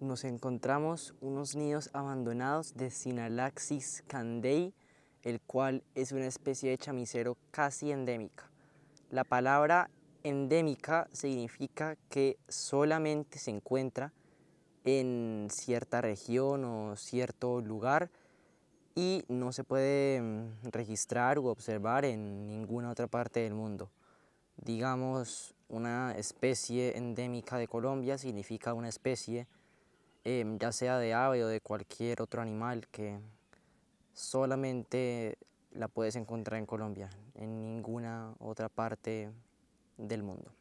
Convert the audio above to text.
nos encontramos unos nidos abandonados de Sinalaxis candei, el cual es una especie de chamicero casi endémica. La palabra endémica significa que solamente se encuentra en cierta región o cierto lugar y no se puede mm, registrar u observar en ninguna otra parte del mundo. Digamos, una especie endémica de Colombia significa una especie Em, ya sea de ave o de cualquier otro animal que solamente la puedes encontrar en Colombia, en ninguna otra parte del mundo.